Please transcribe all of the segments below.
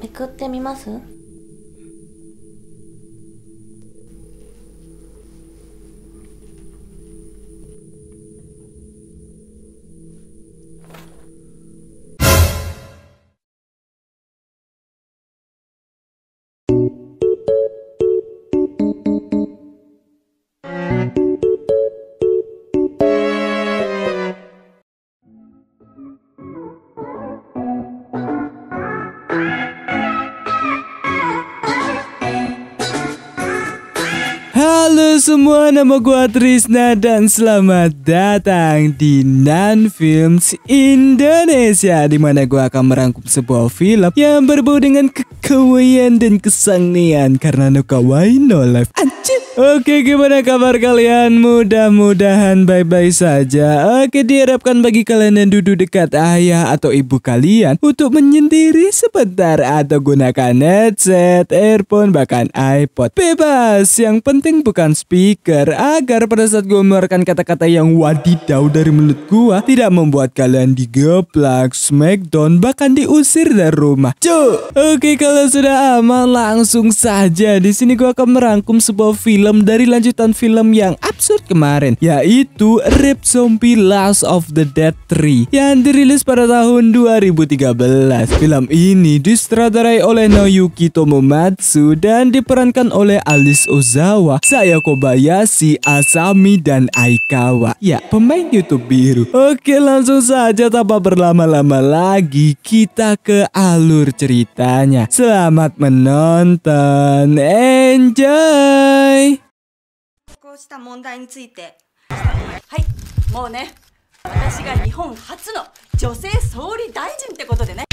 めくってみます semua, nama gua Trisna dan selamat datang di Nan Films Indonesia di mana gua akan merangkum sebuah film yang berbau dengan kekawaian dan kesangnian karena no kawaii no life. Anjir. Oke, gimana kabar kalian? Mudah-mudahan baik-baik saja. Oke, diharapkan bagi kalian yang duduk dekat ayah atau ibu kalian untuk menyendiri sebentar atau gunakan headset, earphone, bahkan iPod. Bebas, yang penting bukan speaker agar pada saat gue mengeluarkan kata-kata yang wadidau dari mulut gua tidak membuat kalian digeplak, smackdown, bahkan diusir dari rumah. Cuk! Oke, kalau sudah aman langsung saja. Di sini gue akan merangkum sebuah film film dari lanjutan film yang absurd kemarin yaitu Rip Zombie Last of the Dead 3 yang dirilis pada tahun 2013. Film ini disutradarai oleh Noyuki Tomomatsu dan diperankan oleh Alice Ozawa, Sayoko Kobayashi, Asami, dan Aikawa. Ya, pemain YouTube biru. Oke, langsung saja tanpa berlama-lama lagi kita ke alur ceritanya. Selamat menonton. Enjoy! うした問題についてはいもうね私が日本初の女性総理大臣ってことでね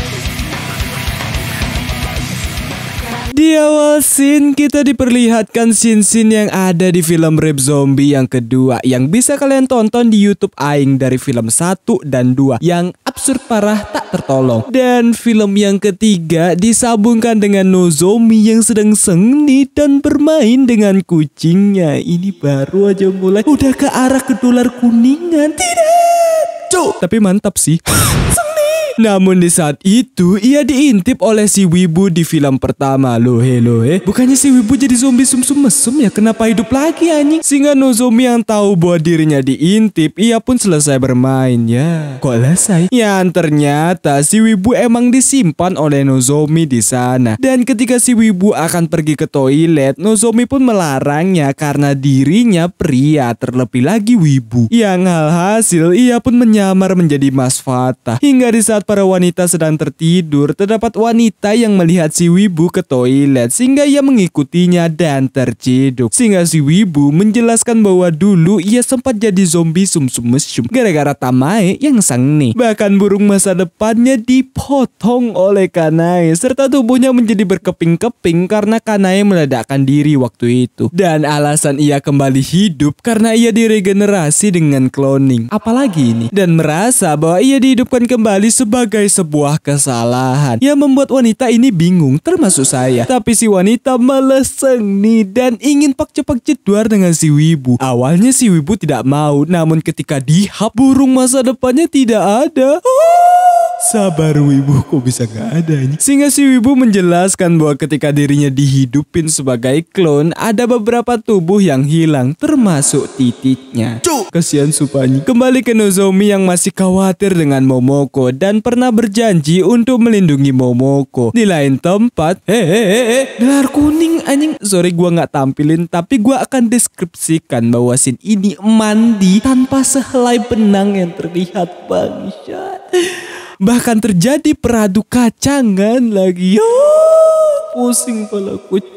Di awal scene kita diperlihatkan scene-scene yang ada di film Rip Zombie yang kedua yang bisa kalian tonton di YouTube Aing dari film 1 dan 2 yang absurd parah tak tertolong. Dan film yang ketiga disambungkan dengan Nozomi yang sedang sengni dan bermain dengan kucingnya. Ini baru aja mulai udah ke arah ke kuningan. Tidak. Cuk, tapi mantap sih. Namun di saat itu, ia diintip oleh si Wibu di film pertama. Lohe lohe, bukannya si Wibu jadi zombie sumsum mesum ya? Kenapa hidup lagi anjing? Sehingga Nozomi yang tahu bahwa dirinya diintip, ia pun selesai bermain ya. Kok selesai? Ya ternyata si Wibu emang disimpan oleh Nozomi di sana. Dan ketika si Wibu akan pergi ke toilet, Nozomi pun melarangnya karena dirinya pria terlebih lagi Wibu. Yang hal hasil ia pun menyamar menjadi Mas Fatah. Hingga di saat para wanita sedang tertidur, terdapat wanita yang melihat si Wibu ke toilet sehingga ia mengikutinya dan terciduk. Sehingga si Wibu menjelaskan bahwa dulu ia sempat jadi zombie sum sum mesum gara-gara Tamae yang sang nih. Bahkan burung masa depannya dipotong oleh Kanae serta tubuhnya menjadi berkeping-keping karena Kanae meledakkan diri waktu itu. Dan alasan ia kembali hidup karena ia diregenerasi dengan cloning. Apalagi ini. Dan merasa bahwa ia dihidupkan kembali sebagai sebagai sebuah kesalahan yang membuat wanita ini bingung termasuk saya. Tapi si wanita meleseng nih dan ingin pak cepak pekceduar dengan si Wibu. Awalnya si Wibu tidak mau namun ketika dihap burung masa depannya tidak ada. Oh! Sabar Wibu kok bisa gak ada ini? Sehingga si Wibu menjelaskan bahwa ketika dirinya dihidupin sebagai klon Ada beberapa tubuh yang hilang termasuk titiknya Cuk! Kasian Supani Kembali ke Nozomi yang masih khawatir dengan Momoko Dan pernah berjanji untuk melindungi Momoko Di lain tempat Hehehe Gelar kuning anjing Sorry gua gak tampilin Tapi gua akan deskripsikan bahwa scene ini mandi Tanpa sehelai benang yang terlihat bangsa bahkan terjadi peradu kacangan lagi. Yo, ya, pusing ku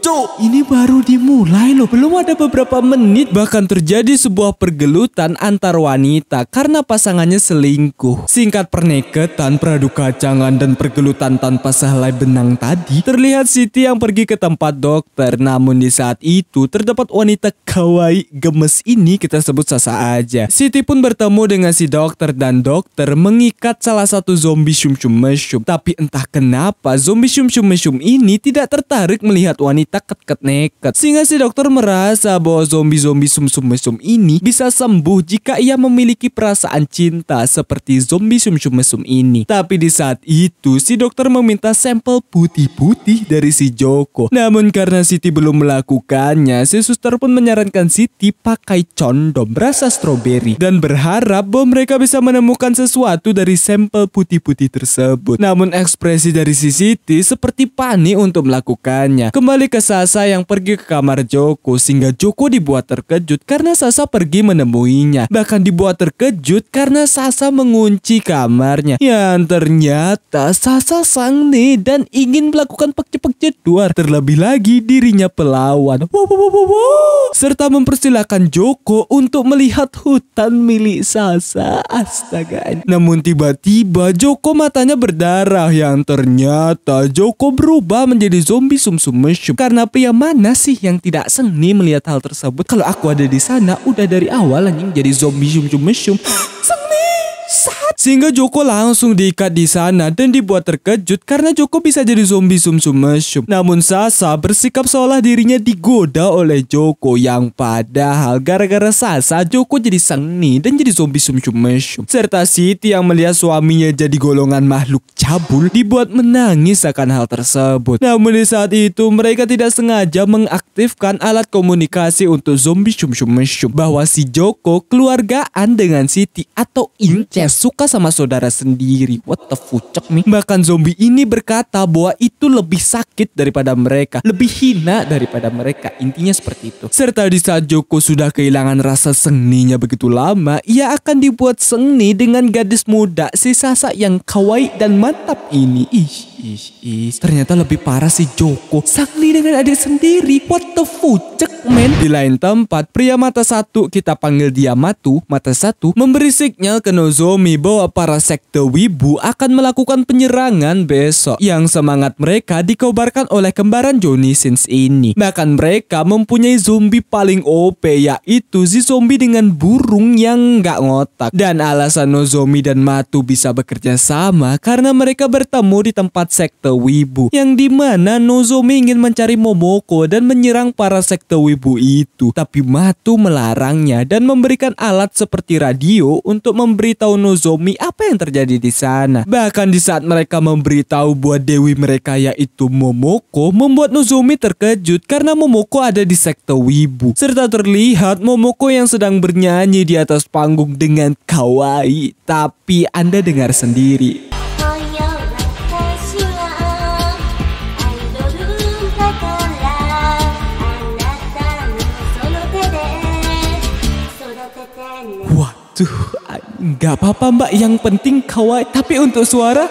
Cok, ini baru dimulai loh. Belum ada beberapa menit bahkan terjadi sebuah pergelutan antar wanita karena pasangannya selingkuh. Singkat perneketan, peradu kacangan dan pergelutan tanpa sehelai benang tadi. Terlihat Siti yang pergi ke tempat dokter. Namun di saat itu terdapat wanita kawaii gemes ini kita sebut Sasa aja. Siti pun bertemu dengan si dokter dan dokter mengikat salah satu zona zombie shum mesum, Tapi entah kenapa zombie shum mesum ini tidak tertarik melihat wanita ket-ket neket. Sehingga si dokter merasa bahwa zombie-zombie shum mesum ini bisa sembuh jika ia memiliki perasaan cinta seperti zombie shum mesum ini. Tapi di saat itu si dokter meminta sampel putih-putih dari si Joko. Namun karena Siti belum melakukannya, si suster pun menyarankan Siti pakai condom rasa stroberi dan berharap bahwa mereka bisa menemukan sesuatu dari sampel putih putih tersebut. Namun ekspresi dari si Siti seperti panik untuk melakukannya. Kembali ke Sasa yang pergi ke kamar Joko sehingga Joko dibuat terkejut karena Sasa pergi menemuinya. Bahkan dibuat terkejut karena Sasa mengunci kamarnya. Yang ternyata Sasa sang nih dan ingin melakukan pekce-pekce duar. Terlebih lagi dirinya pelawan. Wow, wow, wow, wow. Serta mempersilahkan Joko untuk melihat hutan milik Sasa. Astaga. Namun tiba-tiba Joko Joko matanya berdarah yang ternyata Joko berubah menjadi zombie sumsum mesum. Karena pria ya? mana sih yang tidak seni melihat hal tersebut? Kalau aku ada di sana, udah dari awal anjing jadi zombie sumsum mesum. Seni! Saat sehingga Joko langsung diikat di sana dan dibuat terkejut karena Joko bisa jadi zombie sumsum mesum. Namun Sasa bersikap seolah dirinya digoda oleh Joko yang padahal gara-gara Sasa Joko jadi seni dan jadi zombie sumsum mesum. Serta Siti yang melihat suaminya jadi golongan makhluk cabul dibuat menangis akan hal tersebut. Namun di saat itu mereka tidak sengaja mengaktifkan alat komunikasi untuk zombie sumsum mesum bahwa si Joko keluargaan dengan Siti atau Inca suka sama saudara sendiri. What the fuck, nih. Bahkan zombie ini berkata bahwa itu lebih sakit daripada mereka. Lebih hina daripada mereka. Intinya seperti itu. Serta di saat Joko sudah kehilangan rasa seninya begitu lama, ia akan dibuat seni dengan gadis muda si Sasa yang kawaii dan mantap ini. Ih ish, ish. Ternyata lebih parah si Joko. Sakli dengan adik sendiri. What the fuck, men? Di lain tempat, pria mata satu kita panggil dia Matu, mata satu, memberi signal ke Nozomi bahwa para sekte Wibu akan melakukan penyerangan besok. Yang semangat mereka dikobarkan oleh kembaran Joni since ini. Bahkan mereka mempunyai zombie paling OP, yaitu si zombie dengan burung yang nggak ngotak. Dan alasan Nozomi dan Matu bisa bekerja sama karena mereka bertemu di tempat sekte Wibu yang dimana Nozomi ingin mencari Momoko dan menyerang para sekte Wibu itu. Tapi Matu melarangnya dan memberikan alat seperti radio untuk memberitahu Nozomi apa yang terjadi di sana. Bahkan di saat mereka memberitahu buat dewi mereka yaitu Momoko membuat Nozomi terkejut karena Momoko ada di sekte Wibu. Serta terlihat Momoko yang sedang bernyanyi di atas panggung dengan kawaii. Tapi Anda dengar sendiri. tuh ah, nggak apa-apa mbak, yang penting kawaii. Tapi untuk suara,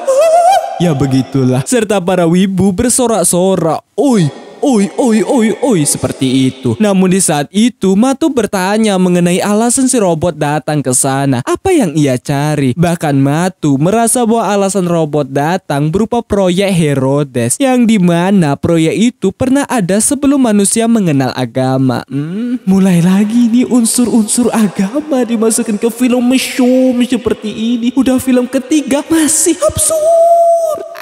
ya begitulah. Serta para wibu bersorak-sorak. Oi, oi oi oi oi seperti itu. Namun di saat itu Matu bertanya mengenai alasan si robot datang ke sana. Apa yang ia cari? Bahkan Matu merasa bahwa alasan robot datang berupa proyek Herodes yang dimana proyek itu pernah ada sebelum manusia mengenal agama. Hmm, mulai lagi nih unsur-unsur agama dimasukkan ke film mesum seperti ini. Udah film ketiga masih absurd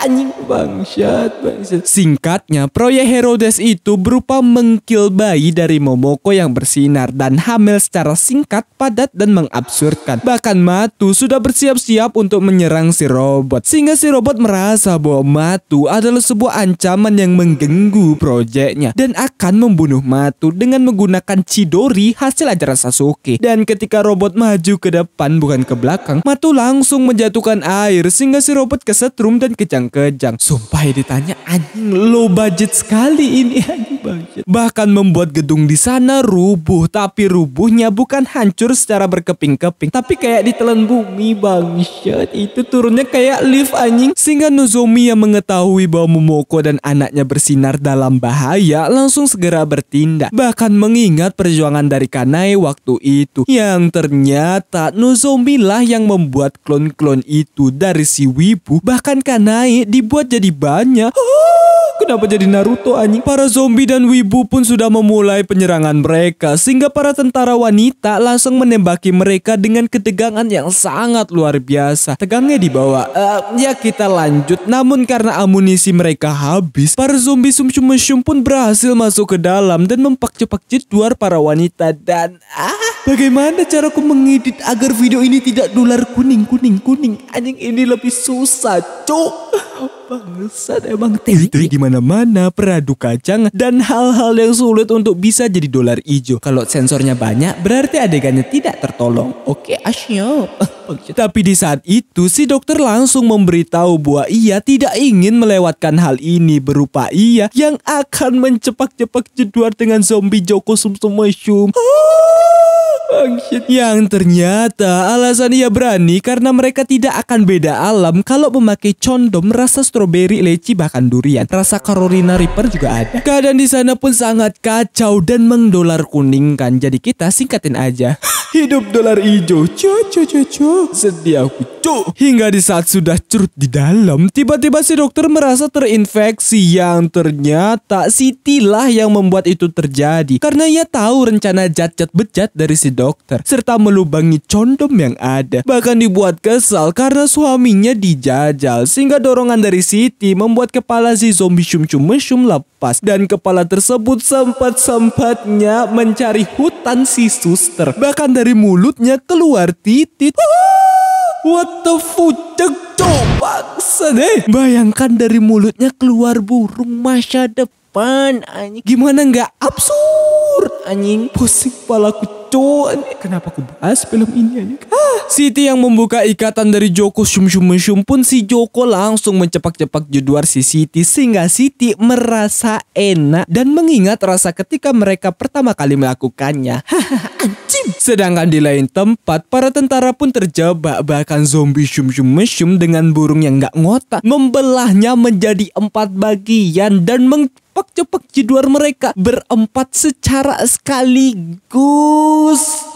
anjing bangsat bangsat singkatnya proyek Herodes itu berupa mengkil bayi dari Momoko yang bersinar dan hamil secara singkat padat dan mengabsurdkan bahkan Matu sudah bersiap-siap untuk menyerang si robot sehingga si robot merasa bahwa Matu adalah sebuah ancaman yang mengganggu proyeknya dan akan membunuh Matu dengan menggunakan Chidori hasil ajaran Sasuke dan ketika robot maju ke depan bukan ke belakang Matu langsung menjatuhkan air sehingga si robot kesetrum dan kejang kejang. Sumpah ya ditanya anjing lo budget sekali ini anjing budget. Bahkan membuat gedung di sana rubuh tapi rubuhnya bukan hancur secara berkeping-keping tapi kayak ditelan bumi bang. bangsat. Itu turunnya kayak lift anjing. Sehingga Nozomi yang mengetahui bahwa Momoko dan anaknya bersinar dalam bahaya langsung segera bertindak. Bahkan mengingat perjuangan dari Kanai waktu itu yang ternyata Nozomi lah yang membuat klon-klon itu dari si Wibu. Bahkan Kanai dibuat jadi banyak. Ah, kenapa jadi Naruto anjing? Para zombie dan wibu pun sudah memulai penyerangan mereka sehingga para tentara wanita langsung menembaki mereka dengan ketegangan yang sangat luar biasa. Tegangnya di bawah. Uh, ya kita lanjut. Namun karena amunisi mereka habis, para zombie sumsum -sum pun berhasil masuk ke dalam dan mempak-cepak jedwar para wanita dan ah bagaimana aku mengedit agar video ini tidak dolar kuning kuning kuning anjing ini lebih susah cok Bangsat emang TV di mana-mana, peradu kacang dan hal-hal yang sulit untuk bisa jadi dolar ijo. Kalau sensornya banyak, berarti adegannya tidak tertolong. Oke, okay, asyo. Ah, Tapi di saat itu si dokter langsung memberitahu bahwa ia tidak ingin melewatkan hal ini berupa ia yang akan mencepak-cepak jeduar dengan zombie Joko Sumsum Mushum. Ah! Yang ternyata alasan ia berani karena mereka tidak akan beda alam kalau memakai condom rasa stroberi, leci, bahkan durian. Rasa Carolina Reaper juga ada. Keadaan di sana pun sangat kacau dan mengdolar kuning kan. Jadi kita singkatin aja. Hidup dolar hijau, cu cu cu cu. Sedih aku, cu. Hingga di saat sudah curut di dalam, tiba-tiba si dokter merasa terinfeksi yang ternyata Siti lah yang membuat itu terjadi. Karena ia tahu rencana jat-jat bejat dari si dokter, serta melubangi condom yang ada. Bahkan dibuat kesal karena suaminya dijajal, sehingga dorongan dari Siti membuat kepala si zombie Shum Shum lepas. Dan kepala tersebut sempat-sempatnya mencari hutan si suster. Bahkan dari mulutnya keluar titit. What the fuck? Coba sedih. Bayangkan dari mulutnya keluar burung masa depan. Gimana nggak absurd? tidur anjing pusing palaku cuan. kenapa aku bahas film ini anjing ah. Siti yang membuka ikatan dari Joko sum sum sum pun si Joko langsung mencepak-cepak jeduar si Siti sehingga Siti merasa enak dan mengingat rasa ketika mereka pertama kali melakukannya anjing sedangkan di lain tempat para tentara pun terjebak bahkan zombie Shum Shum mesum dengan burung yang gak ngotak membelahnya menjadi empat bagian dan meng cepak-cepak jeduar mereka berempat secara sekaligus.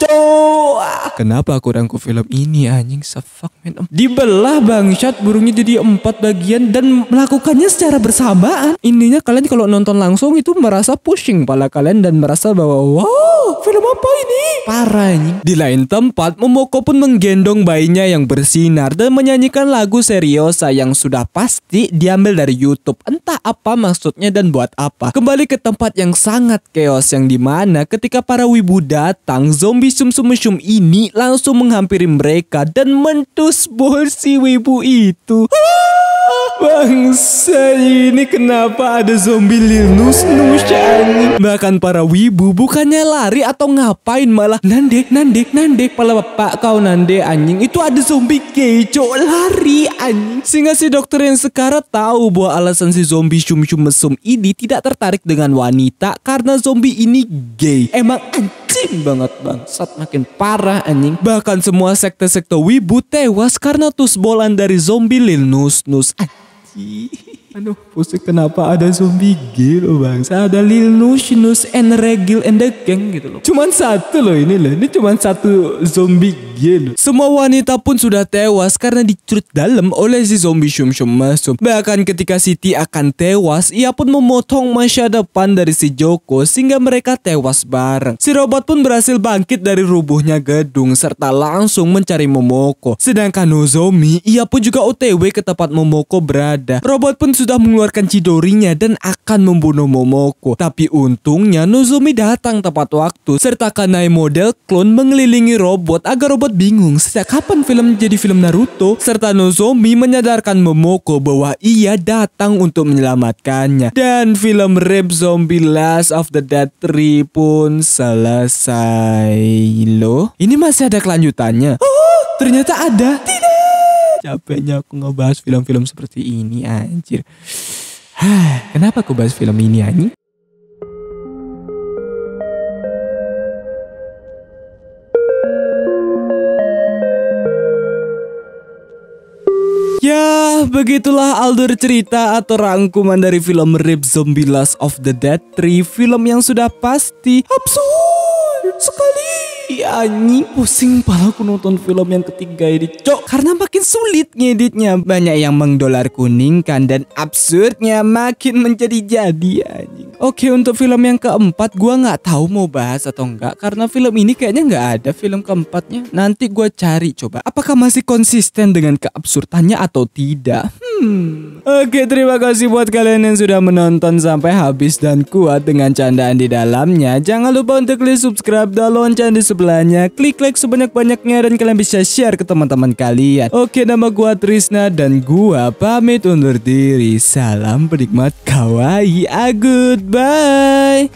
Coba. Kenapa aku rangku film ini anjing sefak men? Dibelah bangsat burungnya jadi empat bagian dan melakukannya secara bersamaan. Intinya kalian kalau nonton langsung itu merasa pushing pala kalian dan merasa bahwa wow film apa ini? Parah anjing. Di lain tempat Momoko pun menggendong bayinya yang bersinar dan menyanyikan lagu seriosa yang sudah pasti diambil dari YouTube. Entah apa maksudnya dan buat buat apa. Kembali ke tempat yang sangat chaos yang dimana ketika para wibu datang, zombie sum sum sum ini langsung menghampiri mereka dan mentus bol si wibu itu. Bangsa ini kenapa ada zombie Linus Nusan? Bahkan para wibu bukannya lari atau ngapain malah nande nande nande pala bapak kau nande anjing itu ada zombie kecoh lari anjing. Sehingga si dokter yang sekarang tahu bahwa alasan si zombie cum cum mesum ini tidak tertarik dengan wanita karena zombie ini gay. Emang anjing banget bang, bangsat makin parah anjing. Bahkan semua sekte-sekte wibu tewas karena tusbolan dari zombie Linus Nus anjing. 咦。Aduh, pusing kenapa ada zombie gil oh, Saya Ada Lil and Regil and the Gang gitu loh. Cuman satu loh ini loh. Ini cuman satu zombie gil. Semua wanita pun sudah tewas karena dicurut dalam oleh si zombie Shum Shum Masum. Bahkan ketika Siti akan tewas, ia pun memotong masa depan dari si Joko sehingga mereka tewas bareng. Si robot pun berhasil bangkit dari rubuhnya gedung serta langsung mencari Momoko. Sedangkan Nozomi, ia pun juga OTW ke tempat Momoko berada. Robot pun sudah mengeluarkan Chidorinya dan akan membunuh Momoko. Tapi untungnya Nozomi datang tepat waktu serta Kanai model klon mengelilingi robot agar robot bingung sejak kapan film jadi film Naruto serta Nozomi menyadarkan Momoko bahwa ia datang untuk menyelamatkannya. Dan film Rap Zombie Last of the Dead 3 pun selesai. Loh, ini masih ada kelanjutannya. Oh, ternyata ada. Tidak capeknya aku ngebahas film-film seperti ini anjir. Kenapa aku bahas film ini anjir? Ya, begitulah alur cerita atau rangkuman dari film Rip Zombie Last of the Dead 3 Film yang sudah pasti absurd sekali Iya anjing pusing pala aku nonton film yang ketiga ini cok Karena makin sulit ngeditnya Banyak yang mengdolar kuningkan dan absurdnya makin menjadi jadi anjing Oke untuk film yang keempat gue nggak tahu mau bahas atau enggak karena film ini kayaknya nggak ada film keempatnya. Nanti gue cari coba apakah masih konsisten dengan keabsurdannya atau tidak. Hmm. Oke terima kasih buat kalian yang sudah menonton sampai habis dan kuat dengan candaan di dalamnya. Jangan lupa untuk klik subscribe dan lonceng di sebelahnya. Klik like sebanyak-banyaknya dan kalian bisa share ke teman-teman kalian. Oke nama gue Trisna dan gue pamit undur diri. Salam penikmat kawaii agut. Bye.